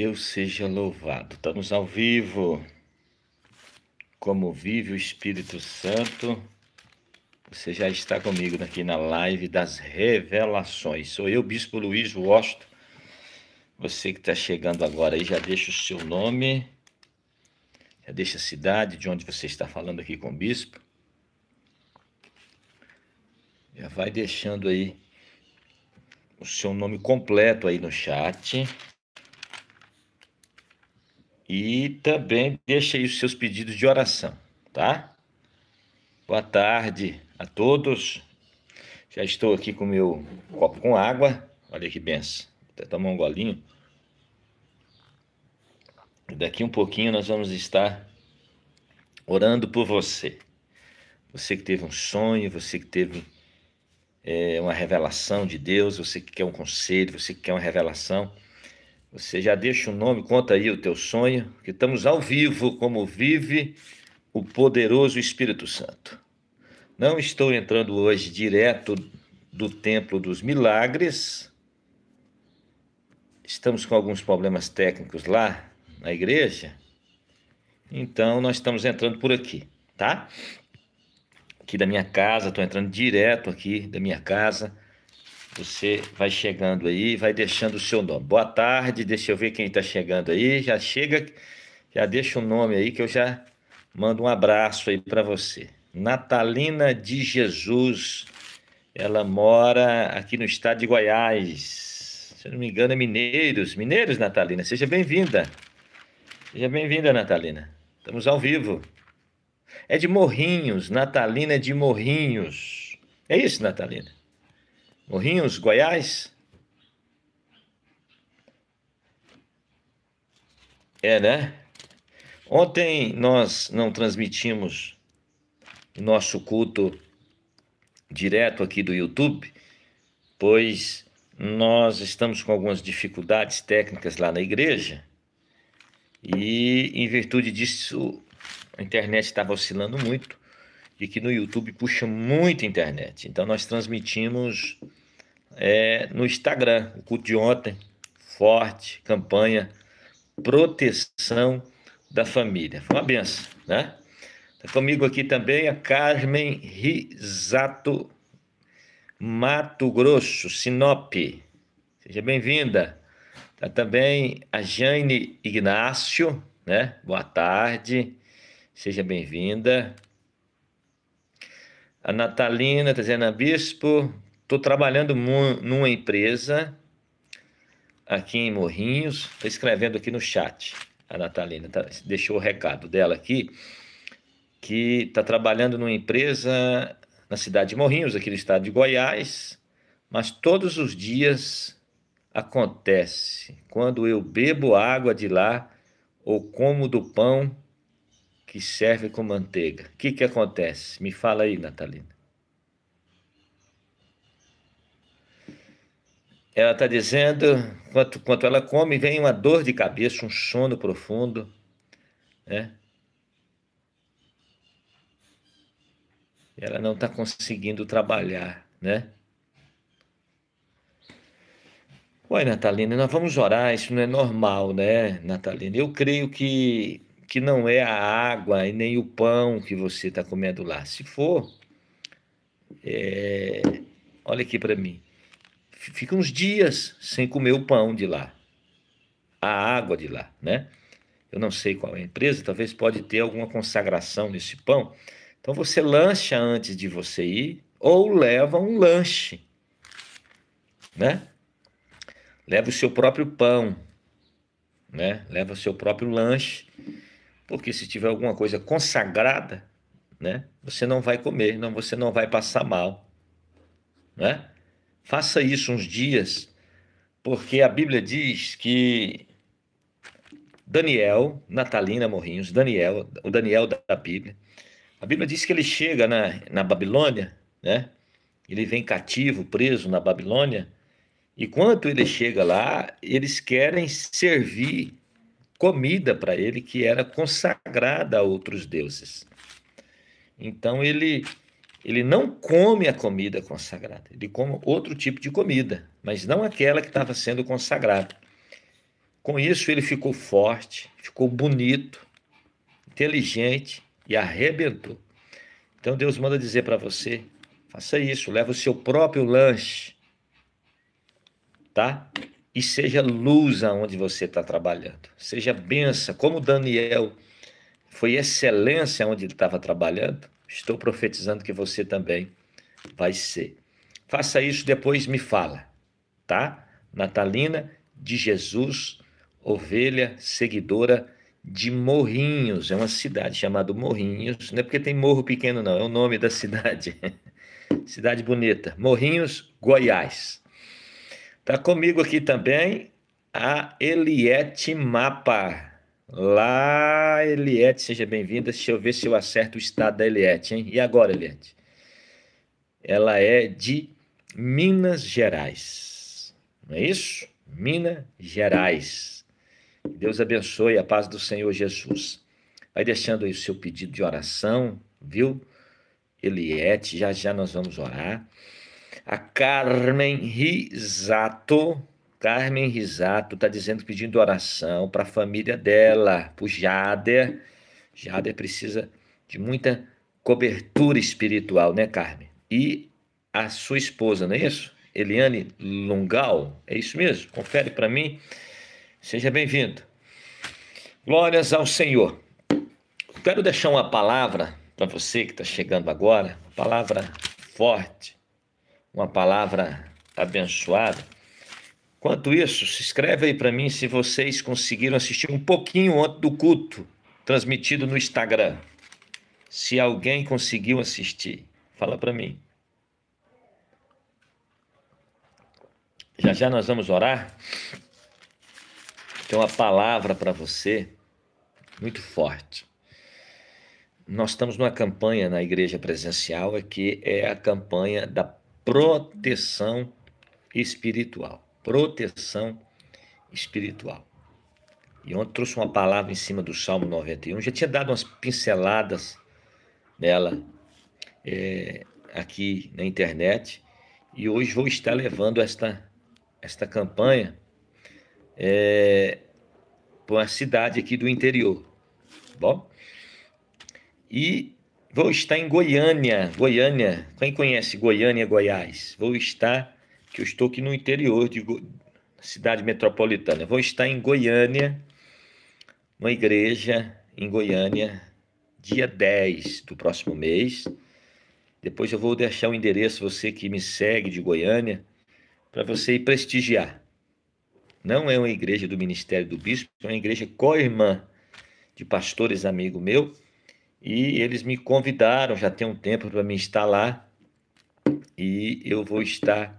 Deus seja louvado. Estamos ao vivo. Como vive o Espírito Santo. Você já está comigo aqui na live das revelações. Sou eu, Bispo Luiz Washington. Você que está chegando agora aí, já deixa o seu nome, já deixa a cidade de onde você está falando aqui com o Bispo. Já vai deixando aí o seu nome completo aí no chat. E também deixe aí os seus pedidos de oração, tá? Boa tarde a todos. Já estou aqui com meu copo com água. Olha que benção. Vou até tomar um golinho. Daqui um pouquinho nós vamos estar orando por você. Você que teve um sonho, você que teve é, uma revelação de Deus, você que quer um conselho, você que quer uma revelação. Você já deixa o um nome, conta aí o teu sonho, que estamos ao vivo, como vive o poderoso Espírito Santo. Não estou entrando hoje direto do Templo dos Milagres. Estamos com alguns problemas técnicos lá na igreja. Então, nós estamos entrando por aqui, tá? Aqui da minha casa, estou entrando direto aqui da minha casa você vai chegando aí, vai deixando o seu nome. Boa tarde, deixa eu ver quem está chegando aí. Já chega, já deixa o nome aí que eu já mando um abraço aí para você. Natalina de Jesus, ela mora aqui no estado de Goiás. Se eu não me engano, é Mineiros. Mineiros, Natalina, seja bem-vinda. Seja bem-vinda, Natalina. Estamos ao vivo. É de Morrinhos, Natalina de Morrinhos. É isso, Natalina. Morrinhos, Goiás? É, né? Ontem nós não transmitimos o nosso culto direto aqui do YouTube, pois nós estamos com algumas dificuldades técnicas lá na igreja e, em virtude disso, a internet estava oscilando muito e que no YouTube puxa muita internet. Então, nós transmitimos é, no Instagram. O culto de ontem, forte, campanha, proteção da família. Foi uma benção, né? Está comigo aqui também a Carmen Risato, Mato Grosso, Sinop. Seja bem-vinda. Está também a Jane Ignácio, né? Boa tarde, seja bem-vinda. A Natalina tá a ah, Bispo, Estou trabalhando numa empresa aqui em Morrinhos, estou escrevendo aqui no chat. A Natalina tá, deixou o recado dela aqui, que está trabalhando numa empresa na cidade de Morrinhos, aqui no estado de Goiás, mas todos os dias acontece. Quando eu bebo água de lá ou como do pão que serve com manteiga. O que, que acontece? Me fala aí, Natalina. Ela está dizendo, quanto, quanto ela come, vem uma dor de cabeça, um sono profundo, né? Ela não está conseguindo trabalhar, né? Oi, Natalina, nós vamos orar, isso não é normal, né, Natalina? Eu creio que, que não é a água e nem o pão que você está comendo lá. Se for, é... olha aqui para mim fica uns dias sem comer o pão de lá, a água de lá, né? Eu não sei qual é a empresa, talvez pode ter alguma consagração nesse pão. Então você lancha antes de você ir ou leva um lanche, né? Leva o seu próprio pão, né? Leva o seu próprio lanche, porque se tiver alguma coisa consagrada, né? Você não vai comer, não você não vai passar mal, né? Faça isso uns dias, porque a Bíblia diz que Daniel, Natalina Morrinhos, Daniel, o Daniel da Bíblia, a Bíblia diz que ele chega na, na Babilônia, né? Ele vem cativo, preso na Babilônia, e quando ele chega lá, eles querem servir comida para ele que era consagrada a outros deuses. Então ele ele não come a comida consagrada, ele come outro tipo de comida, mas não aquela que estava sendo consagrada. Com isso, ele ficou forte, ficou bonito, inteligente e arrebentou. Então, Deus manda dizer para você: faça isso, leva o seu próprio lanche, tá? E seja luz aonde você está trabalhando, seja benção, como Daniel foi excelência onde ele estava trabalhando Estou profetizando que você também vai ser. Faça isso, depois me fala, tá? Natalina de Jesus, ovelha seguidora de Morrinhos. É uma cidade chamada Morrinhos. Não é porque tem morro pequeno, não. É o nome da cidade. cidade bonita. Morrinhos, Goiás. Tá comigo aqui também a Eliette Mapa. Lá, Eliette, seja bem-vinda. Deixa eu ver se eu acerto o estado da Eliette, hein? E agora, Eliette? Ela é de Minas Gerais. Não é isso? Minas Gerais. Deus abençoe a paz do Senhor Jesus. Vai deixando aí o seu pedido de oração, viu? Eliette, já já nós vamos orar. A Carmen Risato, Carmen Risato está dizendo, pedindo oração para a família dela, para o Jader. Jader precisa de muita cobertura espiritual, né, Carmen? E a sua esposa, não é isso? Eliane Lungal, é isso mesmo? Confere para mim. Seja bem-vindo. Glórias ao Senhor. Quero deixar uma palavra para você que está chegando agora, uma palavra forte, uma palavra abençoada Quanto isso, se escreve aí para mim se vocês conseguiram assistir um pouquinho antes do culto transmitido no Instagram. Se alguém conseguiu assistir, fala para mim. Já já nós vamos orar. Tem uma palavra para você muito forte. Nós estamos numa campanha na igreja presencial é que é a campanha da proteção espiritual proteção espiritual. E ontem trouxe uma palavra em cima do Salmo 91, já tinha dado umas pinceladas nela é, aqui na internet, e hoje vou estar levando esta, esta campanha é, para uma cidade aqui do interior, tá bom? E vou estar em Goiânia, Goiânia, quem conhece Goiânia, Goiás? Vou estar que eu estou aqui no interior de Go... cidade metropolitana. Eu vou estar em Goiânia, uma igreja em Goiânia, dia 10 do próximo mês. Depois eu vou deixar o endereço, você que me segue de Goiânia, para você ir prestigiar. Não é uma igreja do Ministério do Bispo, é uma igreja co-irmã de pastores amigo meu. E eles me convidaram, já tem um tempo para me instalar. E eu vou estar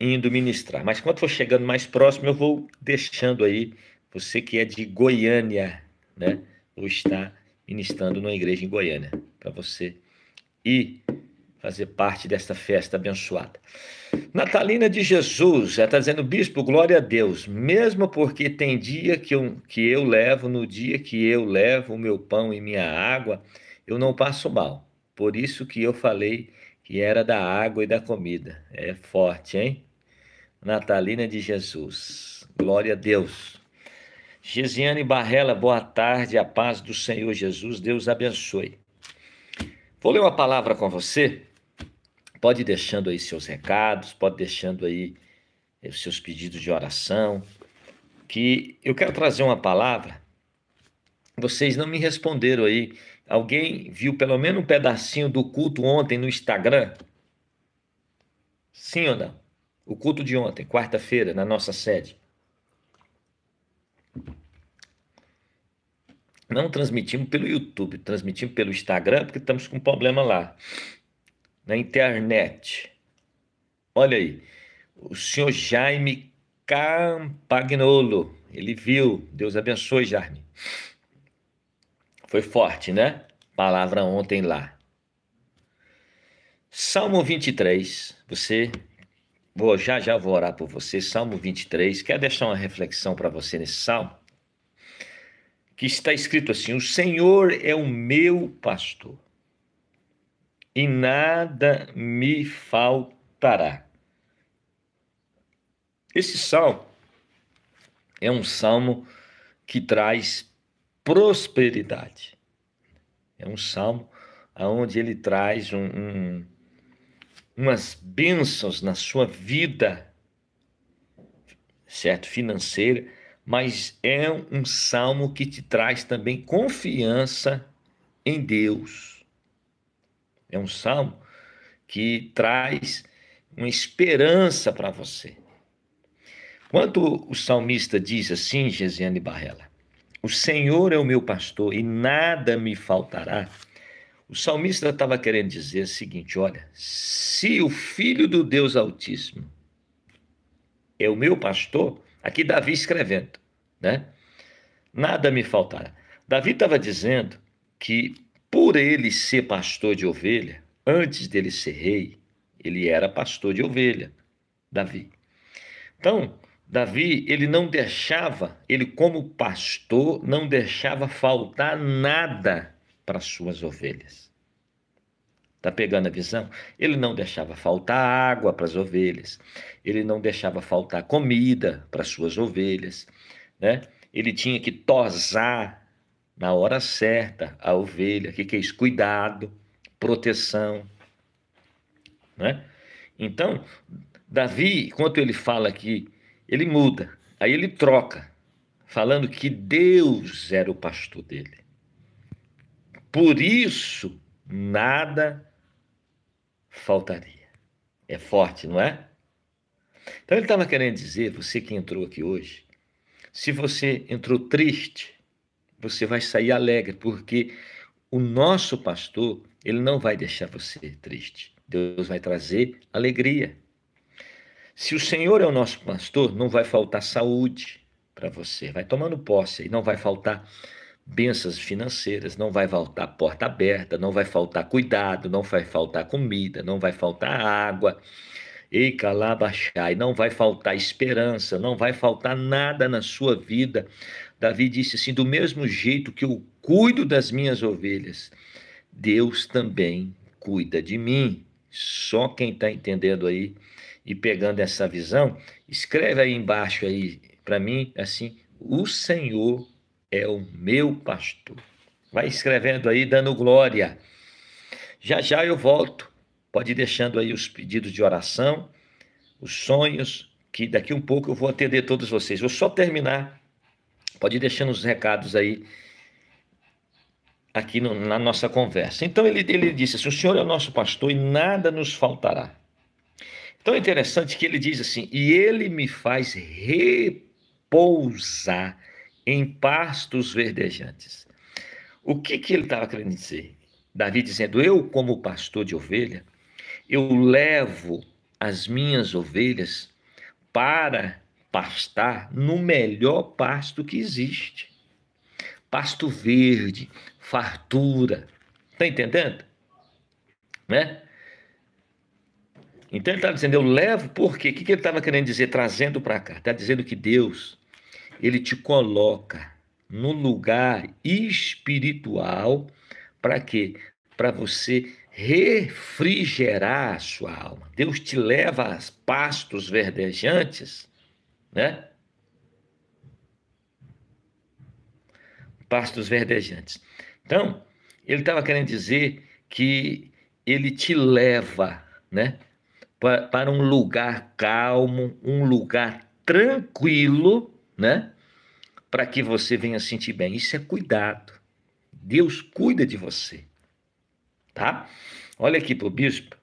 indo ministrar. Mas quando for chegando mais próximo, eu vou deixando aí você que é de Goiânia, né? Ou está ministrando numa igreja em Goiânia, para você ir fazer parte desta festa abençoada. Natalina de Jesus, ela está dizendo, bispo, glória a Deus, mesmo porque tem dia que eu, que eu levo, no dia que eu levo o meu pão e minha água, eu não passo mal. Por isso que eu falei que era da água e da comida. É forte, hein? natalina de Jesus. Glória a Deus. Gisiane Barrela, boa tarde, a paz do Senhor Jesus, Deus abençoe. Vou ler uma palavra com você. Pode ir deixando aí seus recados, pode deixando aí eh, os seus pedidos de oração, que eu quero trazer uma palavra. Vocês não me responderam aí. Alguém viu pelo menos um pedacinho do culto ontem no Instagram? Sim ou não? o culto de ontem, quarta-feira, na nossa sede. Não transmitimos pelo YouTube, transmitimos pelo Instagram, porque estamos com um problema lá. Na internet. Olha aí, o senhor Jaime Campagnolo, ele viu. Deus abençoe, Jaime. Foi forte, né? Palavra ontem lá. Salmo 23, você Vou, já já vou orar por você. Salmo 23. Quero deixar uma reflexão para você nesse salmo. Que está escrito assim: O Senhor é o meu pastor, e nada me faltará. Esse salmo é um salmo que traz prosperidade. É um salmo onde ele traz um, um umas bênçãos na sua vida, certo? Financeira, mas é um salmo que te traz também confiança em Deus. É um salmo que traz uma esperança para você. Quando o salmista diz assim, Gesiane Barrela, o Senhor é o meu pastor e nada me faltará. O salmista estava querendo dizer o seguinte: olha, se o filho do Deus Altíssimo é o meu pastor, aqui Davi escrevendo, né? Nada me faltará. Davi estava dizendo que por ele ser pastor de ovelha, antes dele ser rei, ele era pastor de ovelha, Davi. Então, Davi, ele não deixava, ele como pastor, não deixava faltar nada para suas ovelhas. Está pegando a visão? Ele não deixava faltar água para as ovelhas, ele não deixava faltar comida para suas ovelhas, né? Ele tinha que tosar na hora certa a ovelha, que que é isso? Cuidado, proteção, né? Então, Davi, enquanto ele fala aqui, ele muda, aí ele troca, falando que Deus era o pastor dele. Por isso, nada faltaria. É forte, não é? Então ele estava querendo dizer, você que entrou aqui hoje, se você entrou triste, você vai sair alegre, porque o nosso pastor, ele não vai deixar você triste. Deus vai trazer alegria. Se o Senhor é o nosso pastor, não vai faltar saúde para você. Vai tomando posse e não vai faltar bênçãos financeiras, não vai faltar porta aberta, não vai faltar cuidado, não vai faltar comida, não vai faltar água. Ei, calabachai, não vai faltar esperança, não vai faltar nada na sua vida. Davi disse assim: do mesmo jeito que eu cuido das minhas ovelhas, Deus também cuida de mim. Só quem está entendendo aí e pegando essa visão, escreve aí embaixo aí para mim assim: o Senhor é o meu pastor. Vai escrevendo aí, dando glória. Já já eu volto. Pode ir deixando aí os pedidos de oração, os sonhos, que daqui um pouco eu vou atender todos vocês. Vou só terminar. Pode ir deixando os recados aí aqui no, na nossa conversa. Então ele, ele disse assim: o Senhor é o nosso pastor e nada nos faltará. Então é interessante que ele diz assim: e ele me faz repousar em pastos verdejantes. O que, que ele estava querendo dizer? Davi dizendo: Eu, como pastor de ovelha, eu levo as minhas ovelhas para pastar no melhor pasto que existe. Pasto verde, fartura. Está entendendo? Né? Então ele está dizendo, eu levo, por quê? O que, que ele estava querendo dizer, trazendo para cá? Está dizendo que Deus ele te coloca no lugar espiritual para quê? Para você refrigerar a sua alma. Deus te leva a pastos verdejantes, né? Pastos verdejantes. Então, ele estava querendo dizer que ele te leva, né? Para um lugar calmo, um lugar tranquilo, né? Para que você venha sentir bem. Isso é cuidado. Deus cuida de você, tá? Olha aqui para o bispo,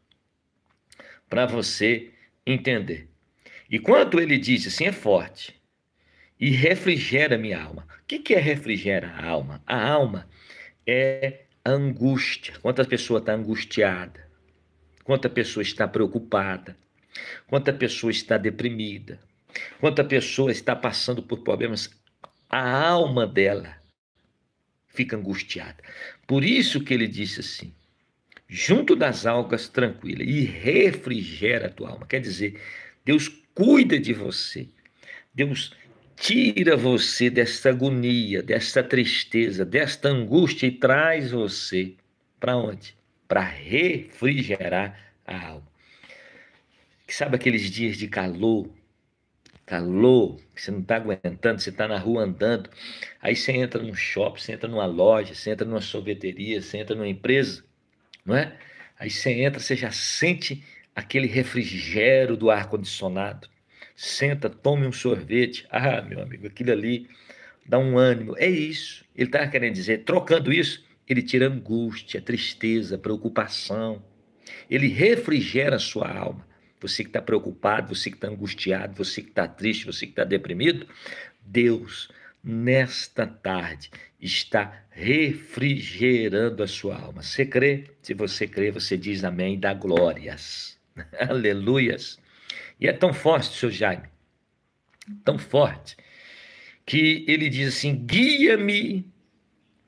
para você entender. E quando ele diz assim, é forte, e refrigera minha alma. O que, que é refrigera a alma? A alma é a angústia. Quanta pessoa está angustiada, quanta pessoa está preocupada, quanta pessoa está deprimida, quando a pessoa está passando por problemas, a alma dela fica angustiada. Por isso que ele disse assim: junto das algas tranquila e refrigera a tua alma. Quer dizer, Deus cuida de você. Deus tira você dessa agonia, dessa tristeza, desta angústia e traz você para onde? Para refrigerar a alma. Sabe aqueles dias de calor, calor, você não está aguentando, você está na rua andando. Aí você entra num shopping, você entra numa loja, você entra numa sorveteria, você entra numa empresa, não é? Aí você entra, você já sente aquele refrigério do ar-condicionado. Senta, tome um sorvete. Ah, meu amigo, aquilo ali dá um ânimo. É isso. Ele está querendo dizer, trocando isso, ele tira angústia, tristeza, preocupação. Ele refrigera a sua alma você que está preocupado, você que está angustiado, você que está triste, você que está deprimido, Deus, nesta tarde, está refrigerando a sua alma. Você crê? Se você crê, você diz amém, dá glórias. Aleluias. E é tão forte, seu Jaime, tão forte, que ele diz assim: guia-me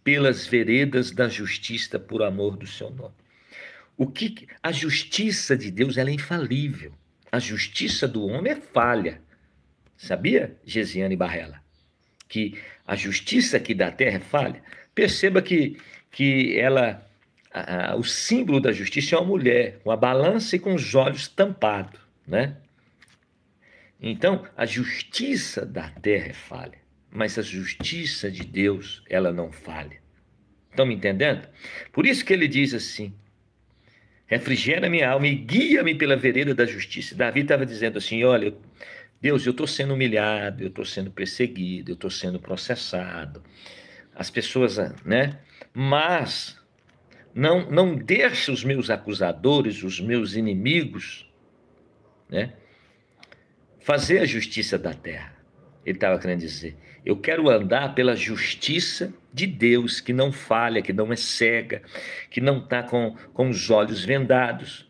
pelas veredas da justiça por amor do seu nome. O que a justiça de Deus ela é infalível. A justiça do homem é falha. Sabia, Gesiane Barrela? Que a justiça aqui da terra é falha. Perceba que, que ela a, a, o símbolo da justiça é uma mulher, com a balança e com os olhos tampados, né? Então, a justiça da terra é falha, mas a justiça de Deus, ela não falha. Estão me entendendo? Por isso que ele diz assim: refrigera minha alma e guia-me pela vereda da justiça. Davi estava dizendo assim: olha, Deus, eu estou sendo humilhado, eu estou sendo perseguido, eu estou sendo processado. As pessoas, ah, né? Mas não, não deixe os meus acusadores, os meus inimigos, né? Fazer a justiça da terra. Ele estava querendo dizer: eu quero andar pela justiça de Deus, que não falha, que não é cega, que não está com, com os olhos vendados.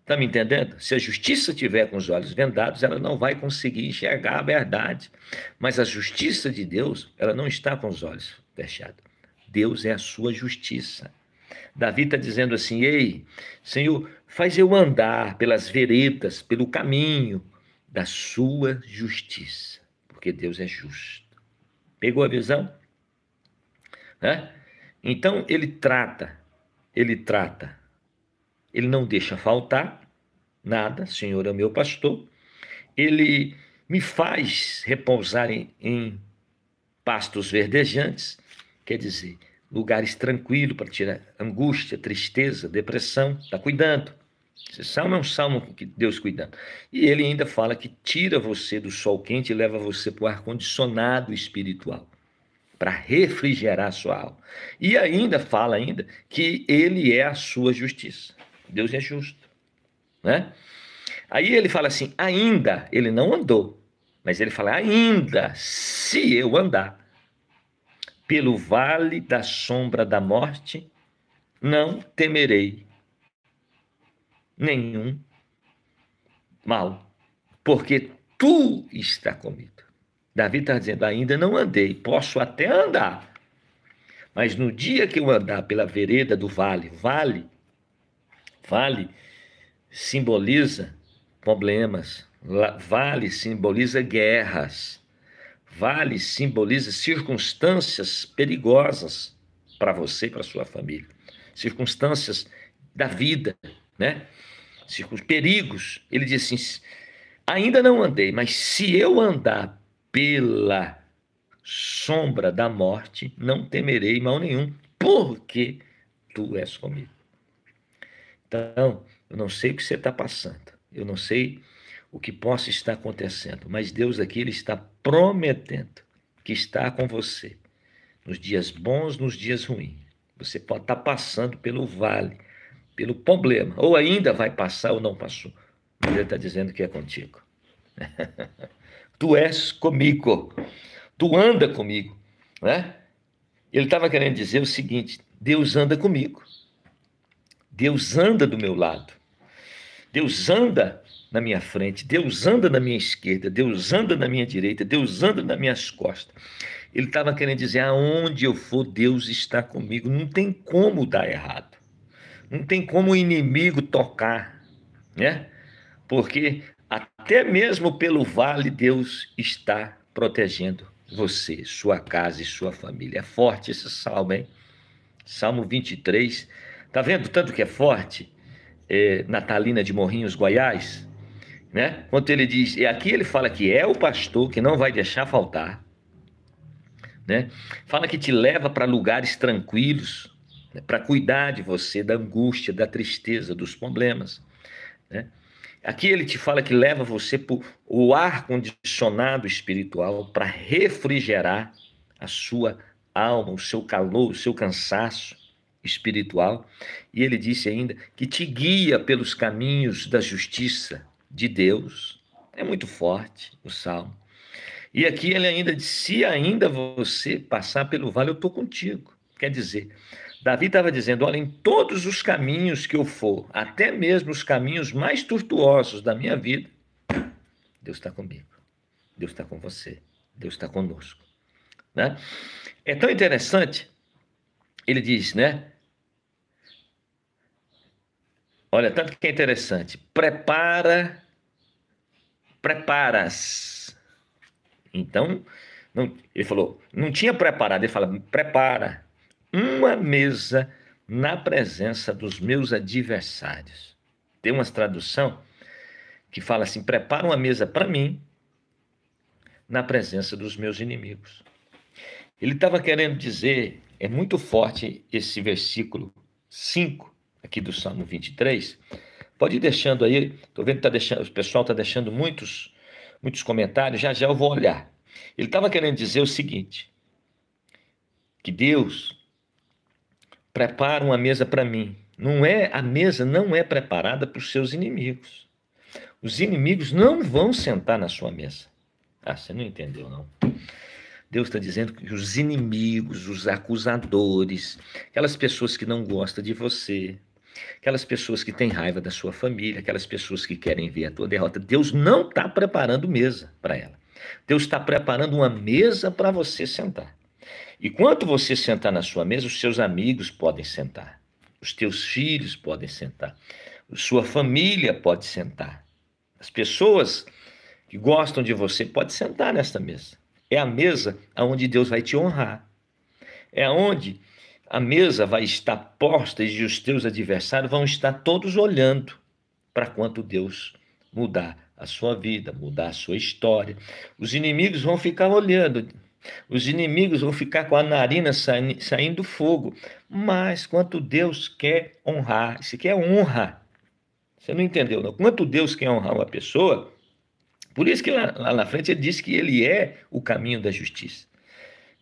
Está me entendendo? Se a justiça tiver com os olhos vendados, ela não vai conseguir enxergar a verdade. Mas a justiça de Deus, ela não está com os olhos fechados. Deus é a sua justiça. Davi está dizendo assim: Ei, Senhor, faz eu andar pelas veredas, pelo caminho da sua justiça, porque Deus é justo. Pegou a visão? Né? Então ele trata, ele trata, ele não deixa faltar nada, Senhor é meu pastor, ele me faz repousar em, em pastos verdejantes, quer dizer, lugares tranquilos para tirar angústia, tristeza, depressão, está cuidando. Esse salmo é um salmo que Deus cuidando. E ele ainda fala que tira você do sol quente e leva você para o ar-condicionado espiritual para refrigerar a sua alma. E ainda fala ainda que ele é a sua justiça. Deus é justo, né? Aí ele fala assim: ainda ele não andou, mas ele fala: ainda se eu andar pelo vale da sombra da morte, não temerei nenhum mal, porque tu está comigo. Davi está dizendo: ainda não andei, posso até andar, mas no dia que eu andar pela vereda do vale, vale, vale simboliza problemas, vale simboliza guerras, vale simboliza circunstâncias perigosas para você e para sua família, circunstâncias da vida, né? perigos. Ele diz assim: ainda não andei, mas se eu andar pela sombra da morte não temerei mal nenhum, porque tu és comigo. Então, eu não sei o que você está passando, eu não sei o que possa estar acontecendo, mas Deus aqui ele está prometendo que está com você nos dias bons, nos dias ruins. Você pode estar tá passando pelo vale, pelo problema, ou ainda vai passar ou não passou. ele está dizendo que é contigo. tu és comigo, tu anda comigo, né? Ele estava querendo dizer o seguinte: Deus anda comigo, Deus anda do meu lado, Deus anda na minha frente, Deus anda na minha esquerda, Deus anda na minha direita, Deus anda nas minhas costas. Ele estava querendo dizer: aonde eu for, Deus está comigo. Não tem como dar errado, não tem como o inimigo tocar, né? Porque até mesmo pelo vale, Deus está protegendo você, sua casa e sua família. É forte esse salmo, hein? Salmo 23. Tá vendo tanto que é forte? É, Natalina de Morrinhos, Goiás, né? Quando ele diz, e aqui ele fala que é o pastor que não vai deixar faltar, né? Fala que te leva para lugares tranquilos, né? para cuidar de você da angústia, da tristeza, dos problemas, né? Aqui ele te fala que leva você para o ar condicionado espiritual para refrigerar a sua alma, o seu calor, o seu cansaço espiritual. E ele disse ainda que te guia pelos caminhos da justiça de Deus. É muito forte o salmo. E aqui ele ainda disse: se ainda você passar pelo vale, eu estou contigo. Quer dizer, Davi estava dizendo: olha, em todos os caminhos que eu for, até mesmo os caminhos mais tortuosos da minha vida, Deus está comigo, Deus está com você, Deus está conosco. Né? É tão interessante, ele diz, né? Olha, tanto que é interessante. Prepara, preparas. Então, não, ele falou, não tinha preparado, ele fala, prepara, uma mesa na presença dos meus adversários. Tem umas tradução que fala assim: prepara uma mesa para mim na presença dos meus inimigos. Ele estava querendo dizer, é muito forte esse versículo 5 aqui do Salmo 23. Pode ir deixando aí, estou vendo que tá deixando, o pessoal está deixando muitos, muitos comentários, já já eu vou olhar. Ele estava querendo dizer o seguinte: que Deus prepara uma mesa para mim. Não é a mesa não é preparada para os seus inimigos. Os inimigos não vão sentar na sua mesa. Ah, você não entendeu não? Deus está dizendo que os inimigos, os acusadores, aquelas pessoas que não gostam de você, aquelas pessoas que têm raiva da sua família, aquelas pessoas que querem ver a tua derrota, Deus não está preparando mesa para ela. Deus está preparando uma mesa para você sentar. E quando você sentar na sua mesa, os seus amigos podem sentar, os teus filhos podem sentar, sua família pode sentar, as pessoas que gostam de você podem sentar nesta mesa. É a mesa aonde Deus vai te honrar. É aonde a mesa vai estar posta e os teus adversários vão estar todos olhando para quanto Deus mudar a sua vida, mudar a sua história. Os inimigos vão ficar olhando, os inimigos vão ficar com a narina saindo fogo. Mas quanto Deus quer honrar, isso aqui é honra. Você não entendeu, não? Quanto Deus quer honrar uma pessoa, por isso que lá, lá na frente ele diz que ele é o caminho da justiça.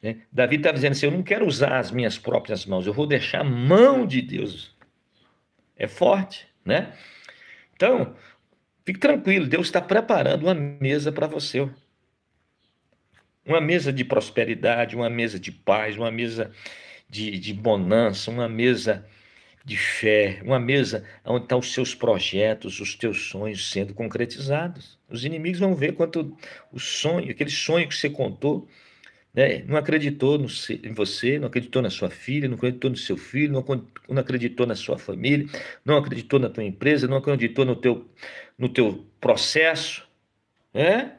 Né? Davi está dizendo assim: eu não quero usar as minhas próprias mãos, eu vou deixar a mão de Deus. É forte, né? Então, fique tranquilo, Deus está preparando uma mesa para você. Uma mesa de prosperidade, uma mesa de paz, uma mesa de, de bonança, uma mesa de fé, uma mesa onde estão tá os seus projetos, os teus sonhos sendo concretizados. Os inimigos vão ver quanto o sonho, aquele sonho que você contou, né, não acreditou no, em você, não acreditou na sua filha, não acreditou no seu filho, não, não acreditou na sua família, não acreditou na tua empresa, não acreditou no teu, no teu processo, né?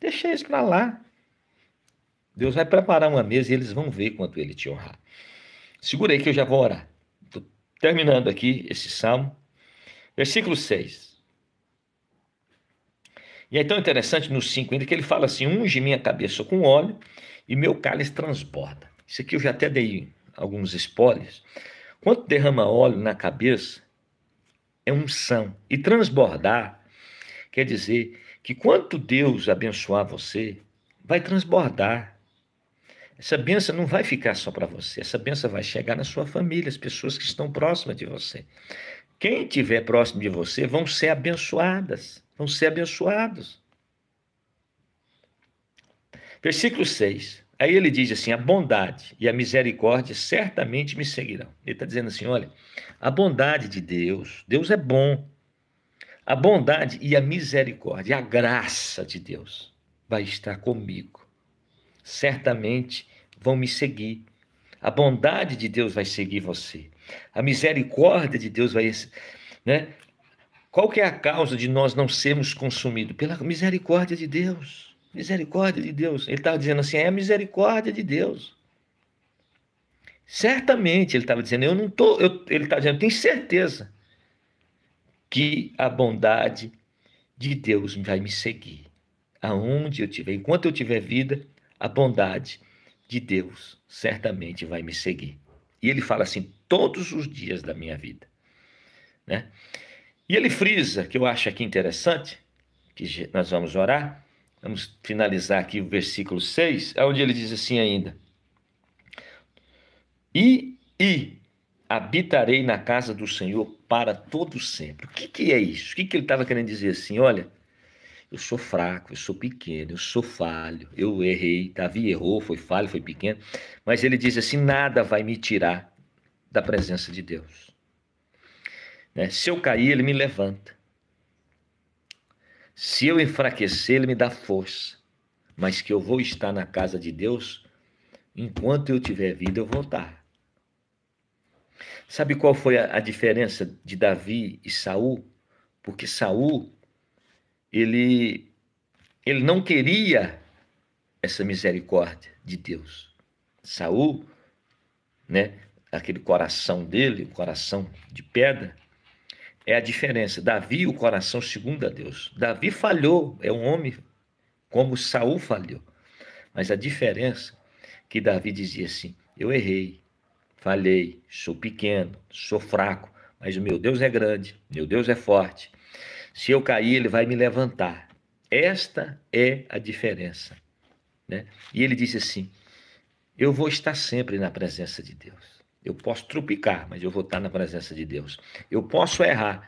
Deixa isso para lá. Deus vai preparar uma mesa e eles vão ver quanto ele te honrar. Segura aí que eu já vou orar. Estou terminando aqui esse salmo. Versículo 6. E é tão interessante no 5 ainda que ele fala assim: unge minha cabeça com óleo e meu cálice transborda. Isso aqui eu já até dei alguns spoilers. Quando derrama óleo na cabeça, é unção. E transbordar quer dizer que quando Deus abençoar você, vai transbordar. Essa benção não vai ficar só para você, essa benção vai chegar na sua família, as pessoas que estão próximas de você. Quem estiver próximo de você vão ser abençoadas, vão ser abençoados. Versículo 6. Aí ele diz assim: a bondade e a misericórdia certamente me seguirão. Ele está dizendo assim: olha, a bondade de Deus, Deus é bom, a bondade e a misericórdia, a graça de Deus vai estar comigo. Certamente vão me seguir. A bondade de Deus vai seguir você. A misericórdia de Deus vai. Né? Qual que é a causa de nós não sermos consumidos? Pela misericórdia de Deus. Misericórdia de Deus. Ele estava dizendo assim: é a misericórdia de Deus. Certamente ele estava dizendo, eu não tô, ele estava dizendo, eu tenho certeza que a bondade de Deus vai me seguir. Aonde eu tiver, enquanto eu tiver vida, a bondade de Deus certamente vai me seguir. E ele fala assim todos os dias da minha vida, né? E ele frisa, que eu acho aqui interessante, que nós vamos orar, vamos finalizar aqui o versículo 6, onde ele diz assim ainda: E e habitarei na casa do Senhor para todo sempre. O que, que é isso? O que, que ele estava querendo dizer assim? Olha, eu sou fraco, eu sou pequeno, eu sou falho, eu errei. Davi errou, foi falho, foi pequeno. Mas ele diz assim: nada vai me tirar da presença de Deus. Né? Se eu cair, ele me levanta. Se eu enfraquecer, ele me dá força. Mas que eu vou estar na casa de Deus enquanto eu tiver vida, eu vou estar. Sabe qual foi a, a diferença de Davi e Saul? Porque Saul ele ele não queria essa misericórdia de Deus. Saul, né, aquele coração dele, o coração de pedra, é a diferença. Davi, o coração segundo a Deus. Davi falhou, é um homem como Saul falhou. Mas a diferença é que Davi dizia assim: eu errei, Falei, sou pequeno, sou fraco, mas o meu Deus é grande, meu Deus é forte. Se eu cair, ele vai me levantar. Esta é a diferença. Né? E ele disse assim: Eu vou estar sempre na presença de Deus. Eu posso trupicar, mas eu vou estar na presença de Deus. Eu posso errar,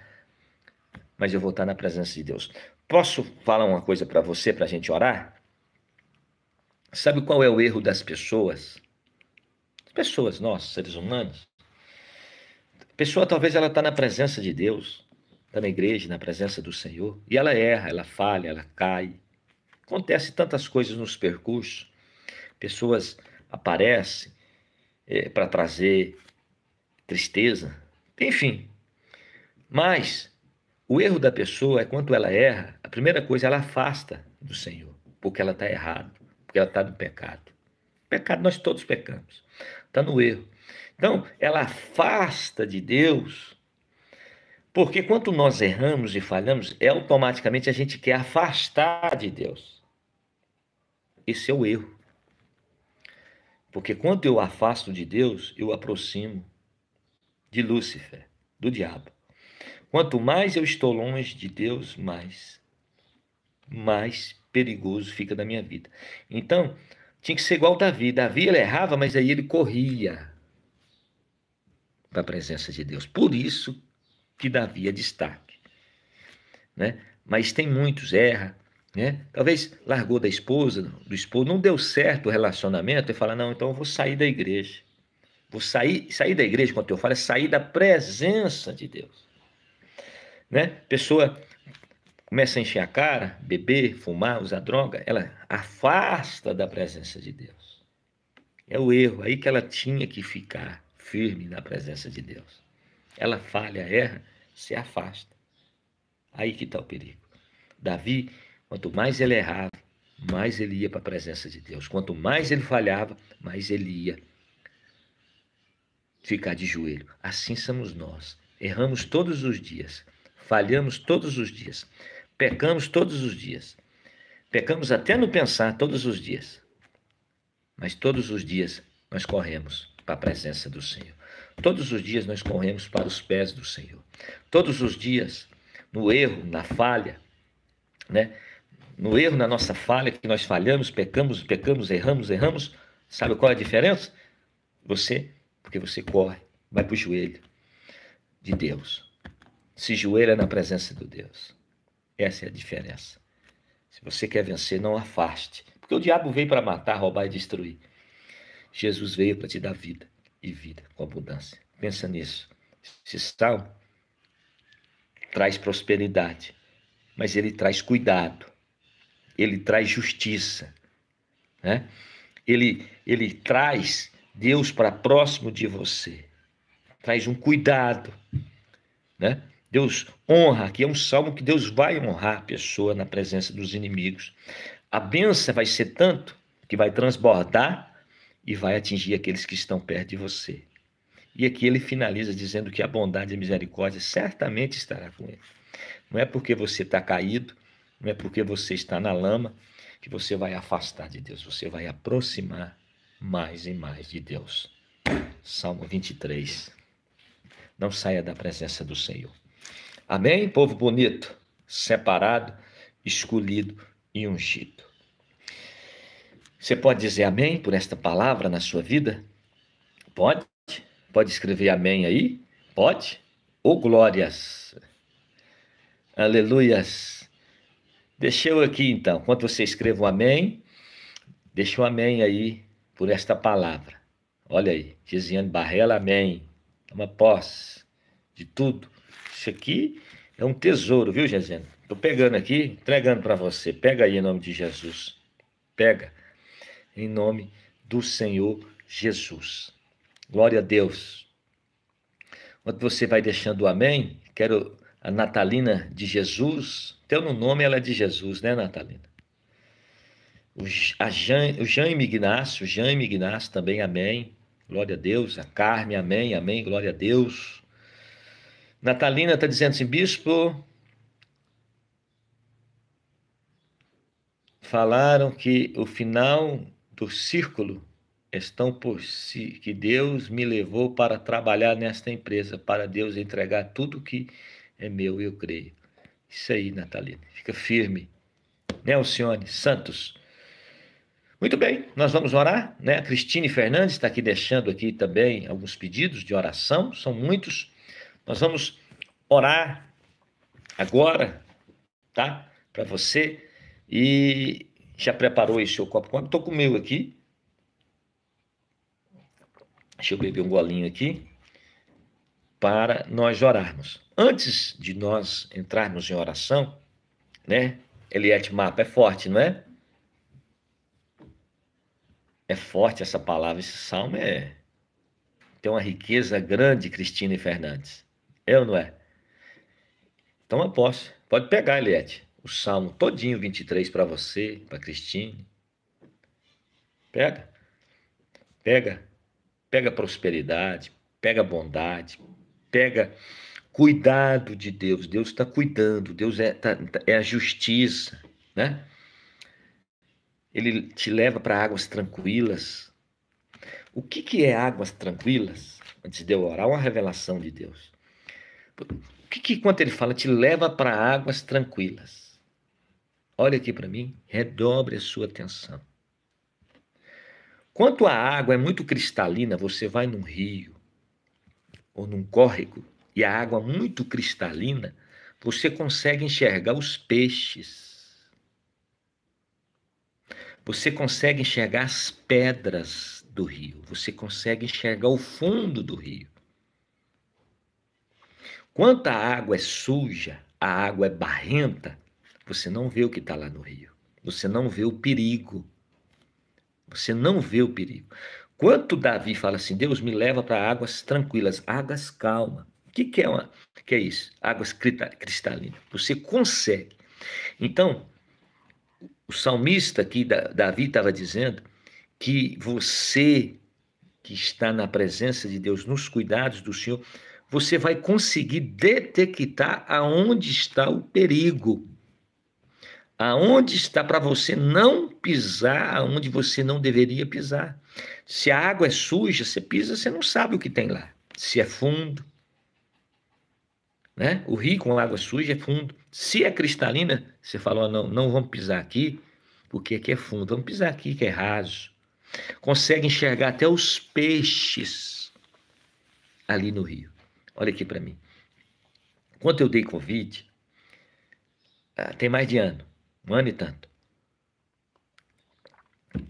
mas eu vou estar na presença de Deus. Posso falar uma coisa para você, para a gente orar? Sabe qual é o erro das pessoas? pessoas, nós, seres humanos. A pessoa talvez ela está na presença de Deus, está na igreja, na presença do Senhor, e ela erra, ela falha, ela cai. Acontece tantas coisas nos percursos. Pessoas aparecem é, para trazer tristeza, enfim. Mas o erro da pessoa é quando ela erra, a primeira coisa ela afasta do Senhor, porque ela está errada, porque ela está no pecado. Pecado nós todos pecamos está no erro. Então, ela afasta de Deus, porque quando nós erramos e falhamos, é automaticamente a gente quer afastar de Deus. Esse é o erro. Porque quando eu afasto de Deus, eu aproximo de Lúcifer, do diabo. Quanto mais eu estou longe de Deus, mais mais perigoso fica da minha vida. Então, tinha que ser igual Davi. Davi ele errava, mas aí ele corria para a presença de Deus. Por isso que Davi é destaque, né? Mas tem muitos erra, né? Talvez largou da esposa, do esposo, não deu certo o relacionamento e fala não, então eu vou sair da igreja. Vou sair, sair da igreja, quando eu falo, é sair da presença de Deus. Né? Pessoa começa a encher a cara, beber, fumar, usar droga, ela afasta da presença de Deus. É o erro aí que ela tinha que ficar firme na presença de Deus. Ela falha, erra, se afasta. Aí que está o perigo. Davi, quanto mais ele errava, mais ele ia para a presença de Deus. Quanto mais ele falhava, mais ele ia ficar de joelho. Assim somos nós. Erramos todos os dias. Falhamos todos os dias. Pecamos todos os dias. Pecamos até no pensar todos os dias. Mas todos os dias nós corremos para a presença do Senhor. Todos os dias nós corremos para os pés do Senhor. Todos os dias, no erro, na falha, né? No erro, na nossa falha, que nós falhamos, pecamos, pecamos, erramos, erramos. Sabe qual é a diferença? Você, porque você corre, vai para o joelho de Deus. Se joelha na presença do Deus. Essa é a diferença. Se você quer vencer, não afaste. Porque o diabo veio para matar, roubar e destruir. Jesus veio para te dar vida e vida com abundância. Pensa nisso. Esse sal traz prosperidade, mas ele traz cuidado, ele traz justiça, né? ele, ele traz Deus para próximo de você, traz um cuidado, né? Deus honra, que é um salmo que Deus vai honrar a pessoa na presença dos inimigos. A benção vai ser tanto que vai transbordar e vai atingir aqueles que estão perto de você. E aqui ele finaliza dizendo que a bondade e a misericórdia certamente estará com ele. Não é porque você está caído, não é porque você está na lama que você vai afastar de Deus, você vai aproximar mais e mais de Deus. Salmo 23. Não saia da presença do Senhor. Amém? Povo bonito, separado, escolhido e ungido. Você pode dizer amém por esta palavra na sua vida? Pode? Pode escrever amém aí? Pode? Ou glórias? Aleluias! Deixa eu aqui então, enquanto você escreva um amém, deixa um amém aí por esta palavra. Olha aí, Gisiane Barrela, amém. Toma posse de tudo isso aqui é um tesouro, viu, Geseno? Tô pegando aqui, entregando para você. Pega aí em nome de Jesus. Pega. Em nome do Senhor Jesus. Glória a Deus. Enquanto você vai deixando o amém, quero a Natalina de Jesus. Teu no nome ela é de Jesus, né, Natalina? O, a Jean, o Jaime Ignacio, Jaime Ignacio também, amém. Glória a Deus. A Carme, amém, amém, glória a Deus. Natalina está dizendo assim, bispo, falaram que o final do círculo estão por si, que Deus me levou para trabalhar nesta empresa, para Deus entregar tudo que é meu, eu creio. Isso aí, Natalina, fica firme. né Alcione? Santos. Muito bem, nós vamos orar, né? A Cristine Fernandes está aqui deixando aqui também alguns pedidos de oração, são muitos. Nós vamos orar agora, tá? Para você. E já preparou aí seu copo com água? Estou com o meu aqui. Deixa eu beber um golinho aqui. Para nós orarmos. Antes de nós entrarmos em oração, né? Eliette Mapa é forte, não é? É forte essa palavra, esse salmo é tem uma riqueza grande, Cristina e Fernandes. É ou não é? Então aposta. Pode pegar, Eliette. O Salmo todinho 23 para você, para Cristine. Pega. Pega. Pega prosperidade, pega bondade, pega cuidado de Deus. Deus está cuidando, Deus é, tá, tá, é a justiça, né? Ele te leva para águas tranquilas. O que, que é águas tranquilas? Antes de eu orar, uma revelação de Deus. O que, que quando ele fala, te leva para águas tranquilas? Olha aqui para mim, redobre a sua atenção. Quanto a água é muito cristalina, você vai num rio ou num córrego e a água muito cristalina, você consegue enxergar os peixes. Você consegue enxergar as pedras do rio, você consegue enxergar o fundo do rio. Quanto a água é suja, a água é barrenta, você não vê o que está lá no rio. Você não vê o perigo. Você não vê o perigo. Quanto Davi fala assim, Deus me leva para águas tranquilas, águas calmas. O que, que, é uma, que é isso? Águas cristalinas. Você consegue. Então, o salmista aqui, Davi, estava dizendo que você que está na presença de Deus, nos cuidados do Senhor, você vai conseguir detectar aonde está o perigo. Aonde está para você não pisar aonde você não deveria pisar. Se a água é suja, você pisa, você não sabe o que tem lá. Se é fundo, né? O rio com água suja é fundo. Se é cristalina, você falou, não, não vamos pisar aqui, porque aqui é fundo. Vamos pisar aqui que é raso. Consegue enxergar até os peixes ali no rio. Olha aqui para mim. Quando eu dei Covid, ah, tem mais de ano, um ano e tanto.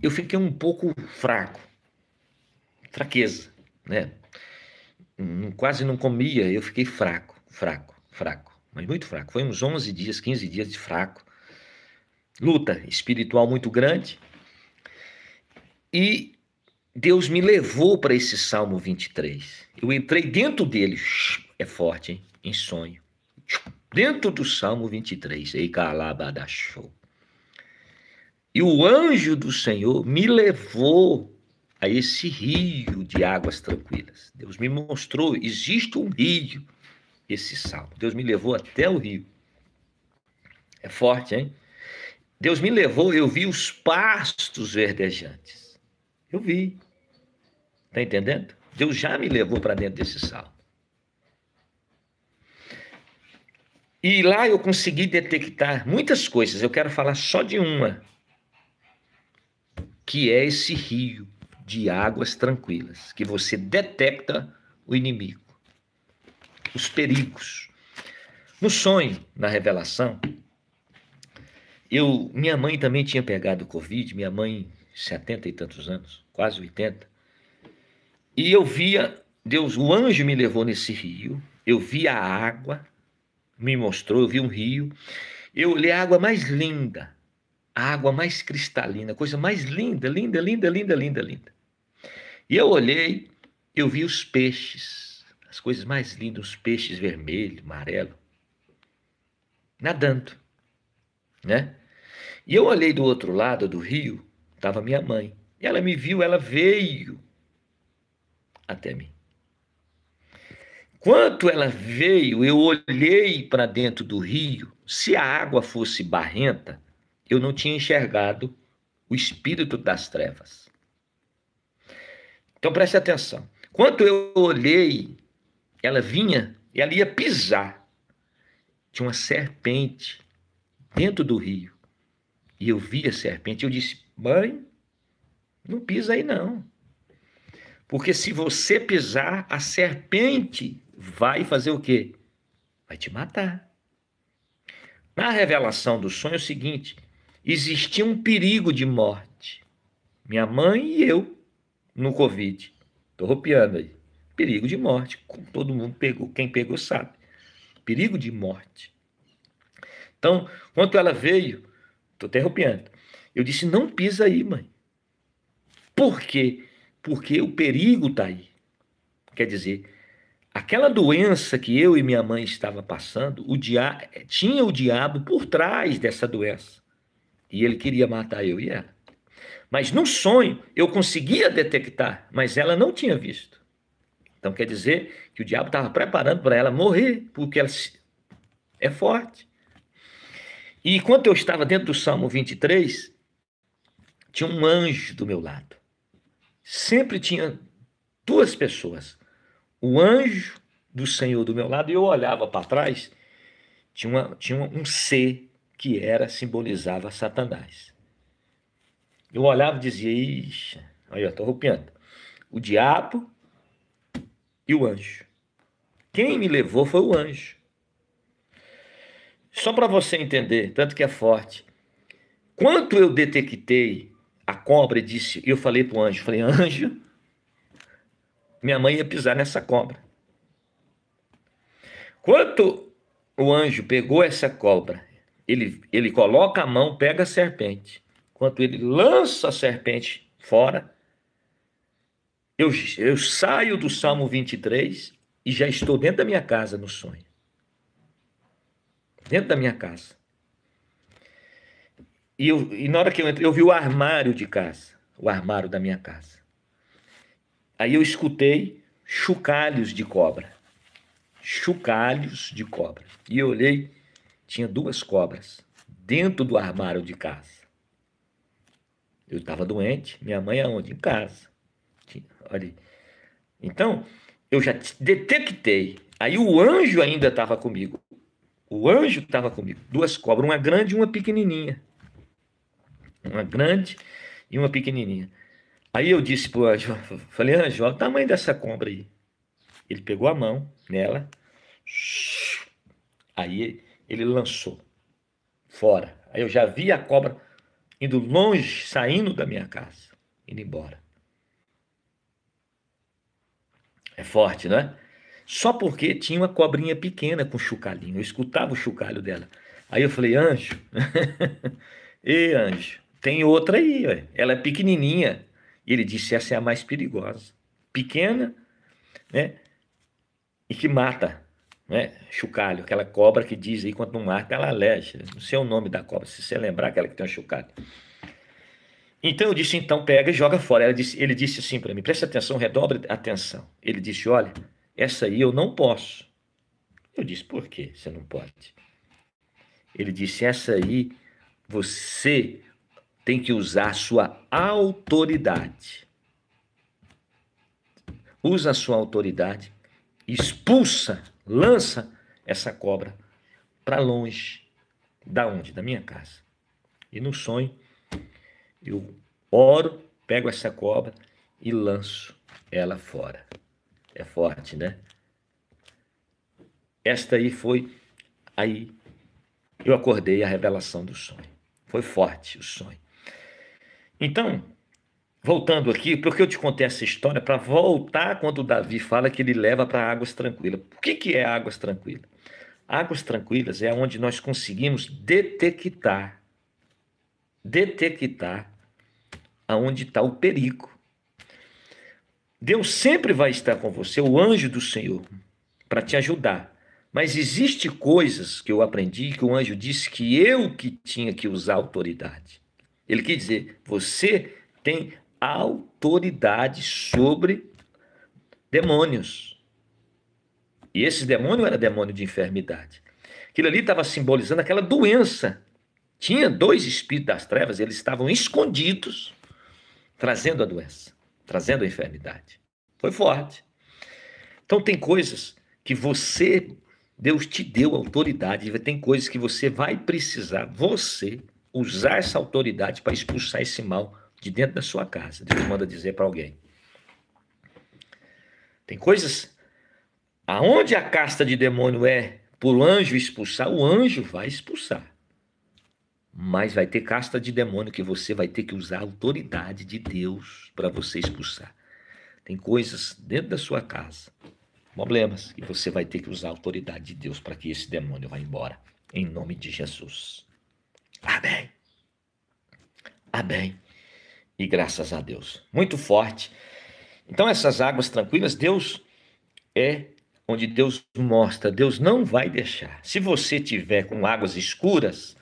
Eu fiquei um pouco fraco, fraqueza, né? Quase não comia, eu fiquei fraco, fraco, fraco, mas muito fraco. Foi uns 11 dias, 15 dias de fraco. Luta espiritual muito grande. E Deus me levou para esse Salmo 23. Eu entrei dentro dele, é forte, hein? em sonho. Dentro do Salmo 23, ei show. E o anjo do Senhor me levou a esse rio de águas tranquilas. Deus me mostrou, existe um rio, esse salmo. Deus me levou até o rio. É forte, hein? Deus me levou, eu vi os pastos verdejantes. Eu vi. Está entendendo? Deus já me levou para dentro desse salto E lá eu consegui detectar muitas coisas. Eu quero falar só de uma, que é esse rio de águas tranquilas, que você detecta o inimigo, os perigos. No sonho, na revelação, eu, minha mãe também tinha pegado Covid, minha mãe 70 e tantos anos, quase 80. E eu via, Deus, o anjo me levou nesse rio, eu via a água, me mostrou, eu vi um rio. Eu olhei a água mais linda, a água mais cristalina, coisa mais linda, linda, linda, linda, linda, linda. E eu olhei, eu vi os peixes, as coisas mais lindas, os peixes vermelho, amarelo, nadando, né? E eu olhei do outro lado do rio, Estava minha mãe. E ela me viu, ela veio até mim. Quanto ela veio, eu olhei para dentro do rio. Se a água fosse barrenta, eu não tinha enxergado o espírito das trevas. Então preste atenção. Quanto eu olhei, ela vinha e ela ia pisar. Tinha uma serpente dentro do rio. E eu vi a serpente. Eu disse: mãe, não pisa aí não. Porque se você pisar, a serpente vai fazer o quê? Vai te matar. Na revelação do sonho é o seguinte: existia um perigo de morte. Minha mãe e eu no Covid. Tô ropeando aí. Perigo de morte. Todo mundo pegou. Quem pegou sabe. Perigo de morte. Então, quando ela veio, tô até ropeando. Eu disse: não pisa aí, mãe. Por quê? Porque o perigo está aí. Quer dizer, aquela doença que eu e minha mãe estava passando, o dia... tinha o diabo por trás dessa doença. E ele queria matar eu e ela. Mas num sonho eu conseguia detectar, mas ela não tinha visto. Então quer dizer que o diabo estava preparando para ela morrer, porque ela é forte. E enquanto eu estava dentro do Salmo 23, tinha um anjo do meu lado. Sempre tinha duas pessoas. O anjo do Senhor do meu lado, e eu olhava para trás, tinha, uma, tinha um C que era, simbolizava Satanás. Eu olhava e dizia, ixi, aí eu estou roupiando. O diabo e o anjo. Quem me levou foi o anjo. Só para você entender, tanto que é forte. Quanto eu detectei a cobra disse, eu falei para o anjo, falei, anjo, minha mãe ia pisar nessa cobra. Quando o anjo pegou essa cobra, ele, ele coloca a mão, pega a serpente. Quando ele lança a serpente fora, eu, eu saio do Salmo 23 e já estou dentro da minha casa no sonho. Dentro da minha casa. E, eu, e na hora que eu entrei, eu vi o armário de casa, o armário da minha casa. Aí eu escutei chocalhos de cobra. Chocalhos de cobra. E eu olhei, tinha duas cobras dentro do armário de casa. Eu estava doente, minha mãe aonde? Em casa. Olha aí. Então, eu já detectei. Aí o anjo ainda estava comigo. O anjo estava comigo. Duas cobras, uma grande e uma pequenininha uma grande e uma pequenininha. Aí eu disse pro Anjo, falei, Anjo, olha o tamanho dessa compra aí. Ele pegou a mão nela, aí ele lançou fora. Aí eu já vi a cobra indo longe, saindo da minha casa, indo embora. É forte, não é? Só porque tinha uma cobrinha pequena com chucalinho, Eu escutava o chucalho dela. Aí eu falei, anjo, ei anjo, tem outra aí, ela é pequenininha. E ele disse: essa é a mais perigosa. Pequena, né? E que mata, né? Chocalho, aquela cobra que diz aí, quando não mata, ela aleja. Não sei o nome da cobra, se você lembrar, aquela que tem um chocalho. Então eu disse: então pega e joga fora. Disse, ele disse assim para mim: preste atenção, redobre atenção. Ele disse: olha, essa aí eu não posso. Eu disse: por que você não pode? Ele disse: essa aí você tem que usar sua autoridade. Usa a sua autoridade, expulsa, lança essa cobra para longe. Da onde? Da minha casa. E no sonho, eu oro, pego essa cobra e lanço ela fora. É forte, né? Esta aí foi aí eu acordei a revelação do sonho. Foi forte o sonho. Então, voltando aqui, porque eu te contei essa história para voltar quando Davi fala que ele leva para águas tranquilas. O que, que é águas tranquilas? Águas tranquilas é onde nós conseguimos detectar, detectar aonde está o perigo. Deus sempre vai estar com você, o anjo do Senhor, para te ajudar. Mas existe coisas que eu aprendi que o anjo disse que eu que tinha que usar autoridade. Ele quer dizer, você tem autoridade sobre demônios. E esse demônio era demônio de enfermidade. Aquilo ali estava simbolizando aquela doença. Tinha dois espíritos das trevas, eles estavam escondidos, trazendo a doença, trazendo a enfermidade. Foi forte. Então tem coisas que você, Deus te deu autoridade, tem coisas que você vai precisar, você usar essa autoridade para expulsar esse mal de dentro da sua casa. Deus manda dizer para alguém. Tem coisas aonde a casta de demônio é por anjo expulsar, o anjo vai expulsar. Mas vai ter casta de demônio que você vai ter que usar a autoridade de Deus para você expulsar. Tem coisas dentro da sua casa, problemas, que você vai ter que usar a autoridade de Deus para que esse demônio vá embora. Em nome de Jesus. Amém. Amém. E graças a Deus. Muito forte. Então, essas águas tranquilas, Deus é onde Deus mostra, Deus não vai deixar. Se você tiver com águas escuras,